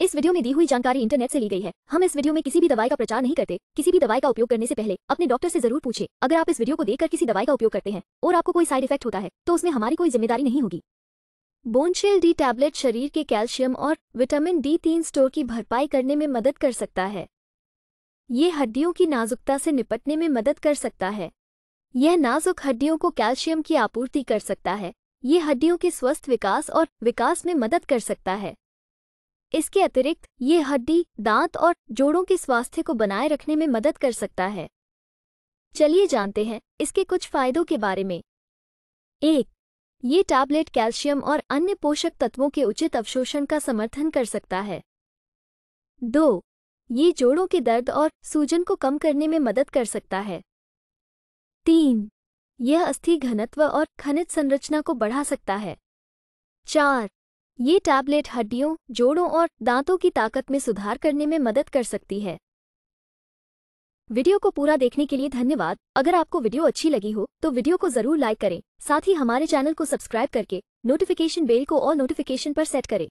इस वीडियो में दी हुई जानकारी इंटरनेट से ली गई है हम इस वीडियो में किसी भी दवाई का प्रचार नहीं करते किसी भी दवाई का उपयोग करने से पहले अपने डॉक्टर से जरूर पूछे अगर आप इस वीडियो को देखकर किसी दवाई का उपयोग करते हैं और आपको कोई साइड इफेक्ट होता है तो उसमें हमारी कोई जिम्मेदारी नहीं होगी बोनशेल डी टैबलेट शरीर के कैल्शियम और विटामिन डी तीन स्टोर की भरपाई करने में मदद कर सकता है ये हड्डियों की नाजुकता से निपटने में मदद कर सकता है यह नाजुक हड्डियों को कैल्शियम की आपूर्ति कर सकता है ये हड्डियों के स्वस्थ विकास और विकास में मदद कर सकता है इसके अतिरिक्त ये हड्डी दांत और जोड़ों के स्वास्थ्य को बनाए रखने में मदद कर सकता है चलिए जानते हैं इसके कुछ फायदों के बारे में एक ये टैबलेट कैल्शियम और अन्य पोषक तत्वों के उचित अवशोषण का समर्थन कर सकता है दो ये जोड़ों के दर्द और सूजन को कम करने में मदद कर सकता है तीन यह अस्थि घनत्व और खनिज संरचना को बढ़ा सकता है चार ये टैबलेट हड्डियों जोड़ों और दांतों की ताकत में सुधार करने में मदद कर सकती है वीडियो को पूरा देखने के लिए धन्यवाद अगर आपको वीडियो अच्छी लगी हो तो वीडियो को जरूर लाइक करें साथ ही हमारे चैनल को सब्सक्राइब करके नोटिफिकेशन बेल को और नोटिफिकेशन पर सेट करें